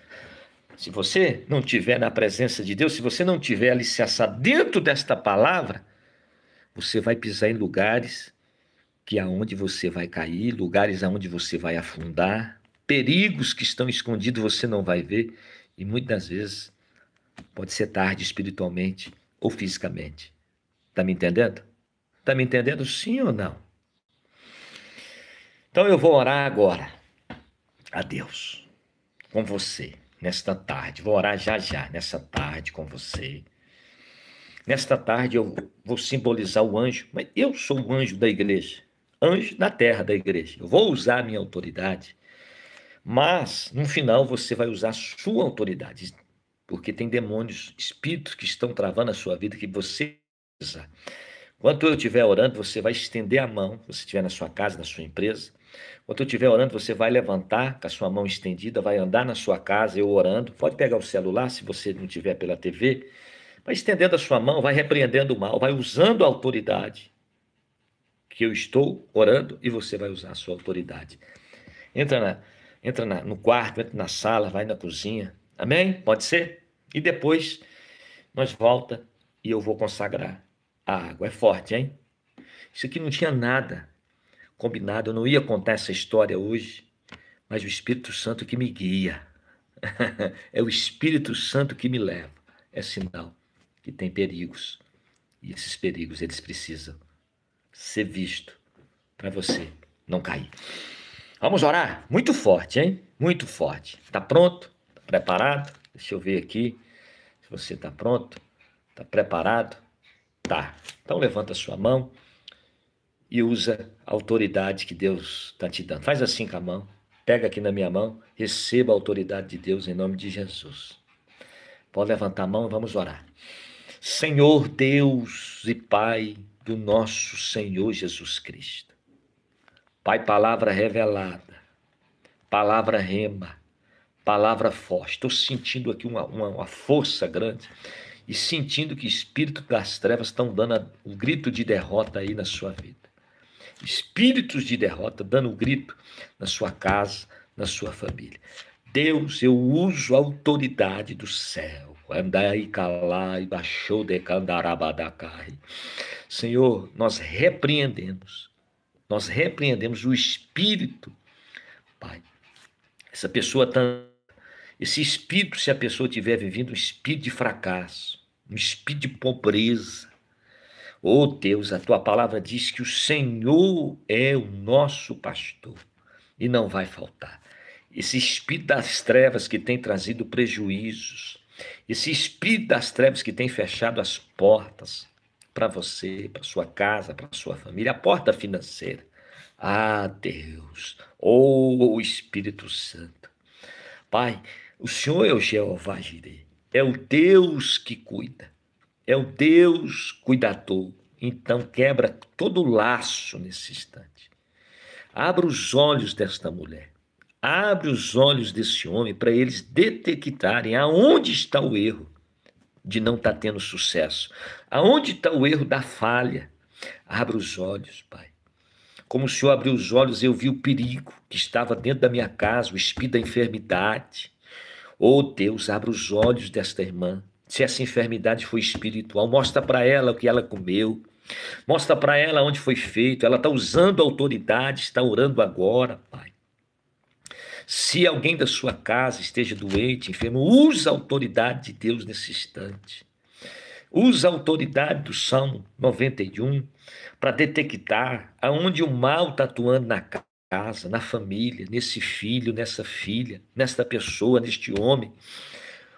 se você não tiver na presença de Deus, se você não tiver alicerçado dentro desta palavra, você vai pisar em lugares que aonde você vai cair, lugares aonde você vai afundar, perigos que estão escondidos você não vai ver e muitas vezes pode ser tarde espiritualmente ou fisicamente. Está me entendendo? Está me entendendo sim ou não? Então eu vou orar agora a Deus com você nesta tarde. Vou orar já já nessa tarde com você. Nesta tarde eu vou simbolizar o anjo, mas eu sou o anjo da igreja, anjo da terra da igreja. Eu vou usar a minha autoridade mas, no final, você vai usar sua autoridade, porque tem demônios, espíritos que estão travando a sua vida que você usa. Enquanto eu estiver orando, você vai estender a mão, você estiver na sua casa, na sua empresa. Enquanto eu estiver orando, você vai levantar com a sua mão estendida, vai andar na sua casa, eu orando. Pode pegar o celular, se você não tiver pela TV. Vai estendendo a sua mão, vai repreendendo o mal, vai usando a autoridade que eu estou orando e você vai usar a sua autoridade. Entra na, entra na, no quarto, entra na sala, vai na cozinha. Amém? Pode ser? E depois nós volta e eu vou consagrar a água. É forte, hein? Isso aqui não tinha nada combinado, eu não ia contar essa história hoje, mas o Espírito Santo que me guia. é o Espírito Santo que me leva. É sinal que tem perigos. E esses perigos eles precisam ser visto para você não cair. Vamos orar? Muito forte, hein? Muito forte. Tá pronto? Tá preparado? Deixa eu ver aqui se você tá pronto. Tá preparado? Tá. Então levanta a sua mão e usa a autoridade que Deus está te dando. Faz assim com a mão. Pega aqui na minha mão. Receba a autoridade de Deus em nome de Jesus. Pode levantar a mão e vamos orar. Senhor Deus e Pai do nosso Senhor Jesus Cristo. Pai, palavra revelada, palavra rema, palavra forte. Estou sentindo aqui uma, uma, uma, força grande e sentindo que espíritos das trevas estão dando um grito de derrota aí na sua vida. Espíritos de derrota dando um grito na sua casa, na sua família. Deus, eu uso a autoridade do céu. Andai calai, baixou de candarabadacai. Senhor, nós repreendemos nós repreendemos o espírito, Pai. Essa pessoa está. Esse espírito, se a pessoa tiver vivendo um espírito de fracasso, um espírito de pobreza, Ô oh Deus, a tua palavra diz que o Senhor é o nosso pastor e não vai faltar. Esse espírito das trevas que tem trazido prejuízos, esse espírito das trevas que tem fechado as portas, para você, para sua casa, para sua família, a porta financeira. Ah, Deus, ou oh, o Espírito Santo. Pai, o Senhor é o Jeová Jireh, é o Deus que cuida, é o Deus cuidador. Então quebra todo o laço nesse instante. Abra os olhos desta mulher, abre os olhos desse homem para eles detectarem aonde está o erro de não estar tá tendo sucesso? Aonde está o erro da falha? Abra os olhos, Pai. Como o Senhor abriu os olhos, eu vi o perigo que estava dentro da minha casa, o espírito da enfermidade. Oh Deus, abra os olhos desta irmã. Se essa enfermidade foi espiritual, mostra para ela o que ela comeu. Mostra para ela onde foi feito. Ela está usando a autoridade, está orando agora, Pai. Se alguém da sua casa esteja doente, enfermo, use a autoridade de Deus nesse instante. Use a autoridade do Salmo 91 para detectar aonde o mal está atuando na casa, na família, nesse filho, nessa filha, nesta pessoa, neste homem.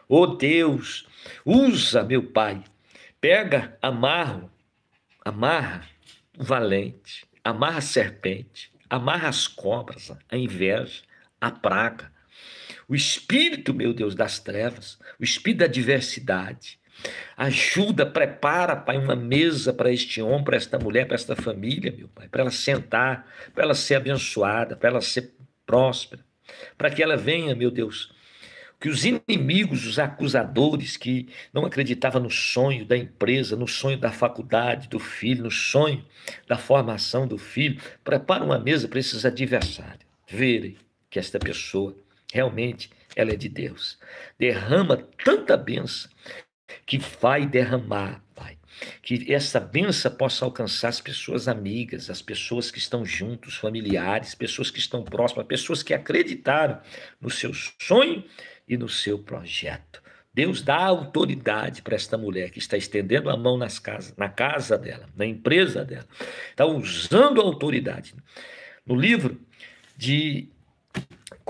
Oh Deus, usa, meu Pai, pega, amarro, amarra o valente, amarra a serpente, amarra as cobras, a inveja, a praga. O espírito, meu Deus, das trevas, o espírito da diversidade, Ajuda, prepara, Pai, uma mesa para este homem, para esta mulher, para esta família, meu Pai, para ela sentar, para ela ser abençoada, para ela ser próspera, para que ela venha, meu Deus. Que os inimigos, os acusadores que não acreditavam no sonho da empresa, no sonho da faculdade do filho, no sonho da formação do filho, prepara uma mesa para esses adversários verem que esta pessoa realmente ela é de Deus. Derrama tanta benção que vai derramar, Pai. Que essa benção possa alcançar as pessoas amigas, as pessoas que estão juntos, familiares, pessoas que estão próximas, pessoas que acreditaram no seu sonho e no seu projeto. Deus dá autoridade para esta mulher que está estendendo a mão nas casas, na casa dela, na empresa dela. Está usando a autoridade. No livro de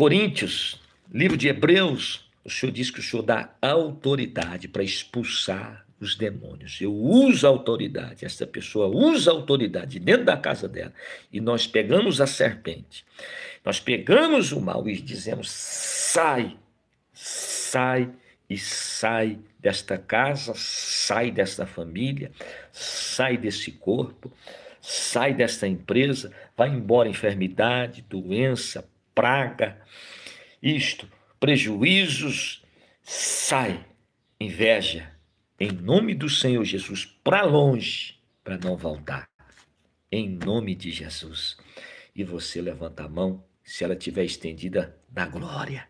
Coríntios, livro de Hebreus, o Senhor diz que o Senhor dá autoridade para expulsar os demônios. Eu uso a autoridade, essa pessoa usa a autoridade dentro da casa dela. E nós pegamos a serpente, nós pegamos o mal e dizemos: sai, sai e sai desta casa, sai desta família, sai desse corpo, sai desta empresa, vai embora enfermidade, doença, praga, isto, prejuízos, sai inveja, em nome do Senhor Jesus, para longe, para não voltar, em nome de Jesus. E você levanta a mão, se ela tiver estendida, da glória,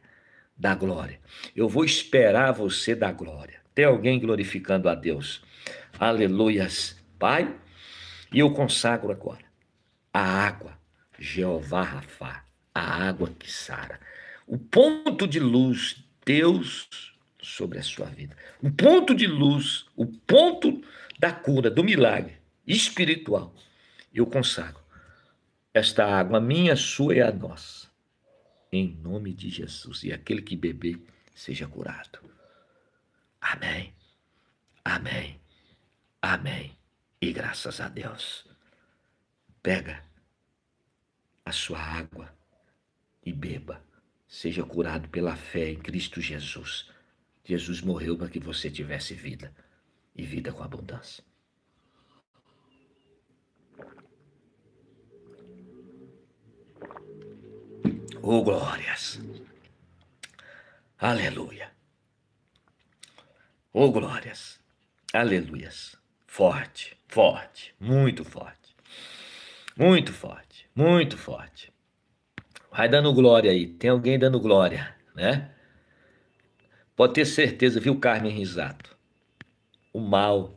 da glória. Eu vou esperar você da glória. Tem alguém glorificando a Deus. Aleluias, Pai. E eu consagro agora a água, Jeová Rafá a água que sara. O ponto de luz, Deus sobre a sua vida. O ponto de luz, o ponto da cura, do milagre espiritual. Eu consagro esta água, minha, sua e a nossa. Em nome de Jesus. E aquele que beber seja curado. Amém. Amém. Amém. E graças a Deus. Pega a sua água e beba. Seja curado pela fé em Cristo Jesus. Jesus morreu para que você tivesse vida e vida com abundância. Oh, glórias! Aleluia! Oh, glórias! Aleluias! Forte, forte, muito forte, muito forte, muito forte. Vai dando glória aí. Tem alguém dando glória, né? Pode ter certeza, viu, Carmen Risato? O mal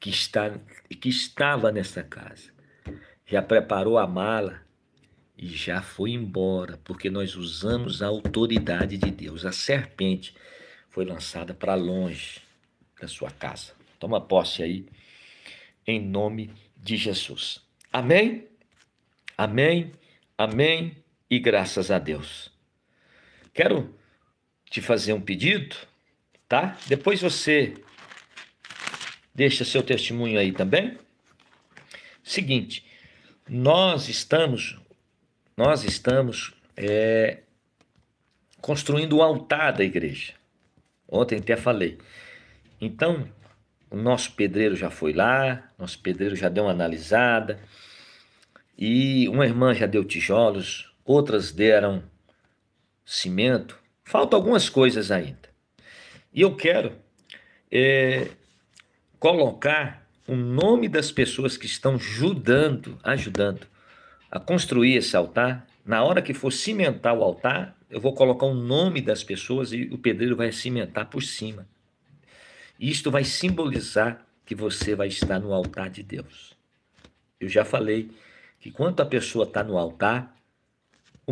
que, está, que estava nessa casa já preparou a mala e já foi embora, porque nós usamos a autoridade de Deus. A serpente foi lançada para longe da sua casa. Toma posse aí, em nome de Jesus. Amém? Amém? Amém? e graças a Deus. Quero te fazer um pedido, tá? Depois você deixa seu testemunho aí também. Seguinte, nós estamos, nós estamos é, construindo o altar da igreja. Ontem até falei. Então, o nosso pedreiro já foi lá, nosso pedreiro já deu uma analisada, e uma irmã já deu tijolos, outras deram cimento. Faltam algumas coisas ainda. E eu quero é, colocar o nome das pessoas que estão ajudando, ajudando a construir esse altar. Na hora que for cimentar o altar, eu vou colocar o nome das pessoas e o pedreiro vai cimentar por cima. Isto vai simbolizar que você vai estar no altar de Deus. Eu já falei que quando a pessoa está no altar,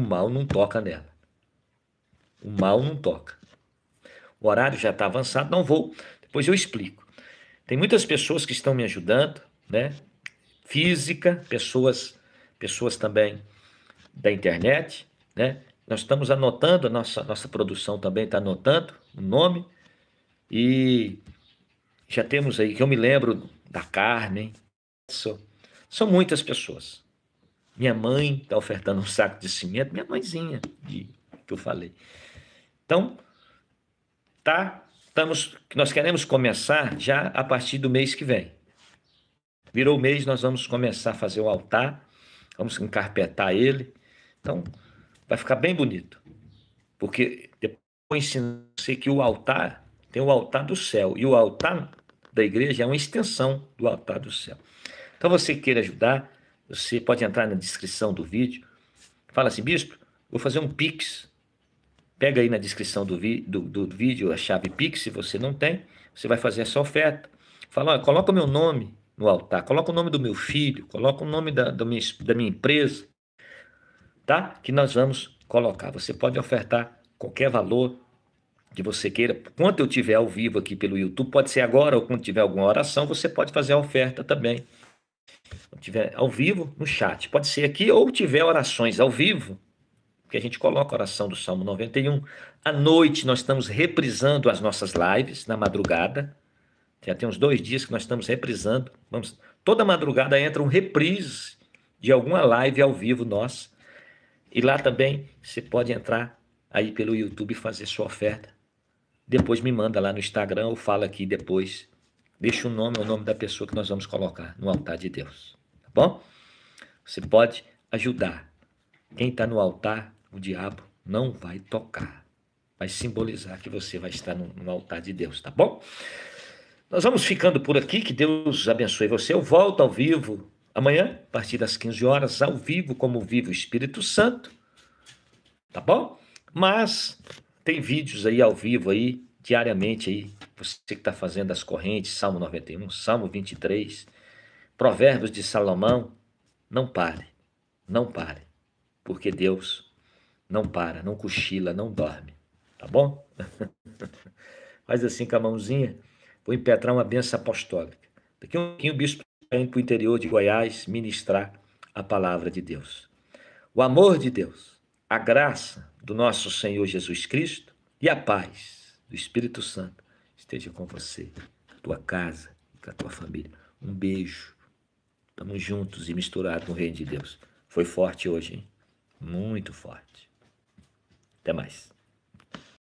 o mal não toca nela. O mal não toca. O horário já está avançado, não vou. Depois eu explico. Tem muitas pessoas que estão me ajudando, né? Física, pessoas, pessoas também da internet, né? Nós estamos anotando, a nossa, nossa produção também está anotando o nome. E já temos aí, que eu me lembro da Carmen. São, são muitas pessoas. Minha mãe está ofertando um saco de cimento, minha mãezinha, de, que eu falei. Então, tá, estamos, nós queremos começar já a partir do mês que vem. Virou o mês, nós vamos começar a fazer o altar, vamos encarpetar ele. Então, vai ficar bem bonito. Porque depois eu ensino você que o altar tem o altar do céu e o altar da igreja é uma extensão do altar do céu. Então, você queira ajudar, você pode entrar na descrição do vídeo. Fala assim, bispo, vou fazer um Pix. Pega aí na descrição do, vi, do, do vídeo a chave Pix, se você não tem, você vai fazer essa oferta. Fala, coloca o meu nome no altar, coloca o nome do meu filho, coloca o nome da, da, minha, da minha empresa, tá? Que nós vamos colocar. Você pode ofertar qualquer valor que você queira. Quando eu tiver ao vivo aqui pelo YouTube, pode ser agora ou quando tiver alguma oração, você pode fazer a oferta também tiver ao vivo, no chat. Pode ser aqui ou tiver orações ao vivo, que a gente coloca a oração do Salmo 91. À noite, nós estamos reprisando as nossas lives, na madrugada. Já tem uns dois dias que nós estamos reprisando. Vamos, toda madrugada entra um reprise de alguma live ao vivo nós E lá também você pode entrar aí pelo YouTube e fazer sua oferta. Depois me manda lá no Instagram ou fala aqui depois Deixa o nome, é o nome da pessoa que nós vamos colocar no altar de Deus. Tá bom? Você pode ajudar. Quem está no altar, o diabo não vai tocar. Vai simbolizar que você vai estar no, no altar de Deus, tá bom? Nós vamos ficando por aqui. Que Deus abençoe você. Eu volto ao vivo amanhã, a partir das 15 horas, ao vivo, como vive o Espírito Santo. Tá bom? Mas tem vídeos aí ao vivo aí, diariamente aí, você que está fazendo as correntes, Salmo 91, Salmo 23, Provérbios de Salomão, não pare, não pare, porque Deus não para, não cochila, não dorme, tá bom? Faz assim com a mãozinha, vou impetrar uma benção apostólica. Daqui a um pouquinho o bispo está indo para o interior de Goiás ministrar a palavra de Deus. O amor de Deus, a graça do nosso Senhor Jesus Cristo e a paz do Espírito Santo esteja com você, a tua casa, com a tua família. Um beijo. Tamo juntos e misturados no reino de Deus. Foi forte hoje, hein? Muito forte. Até mais.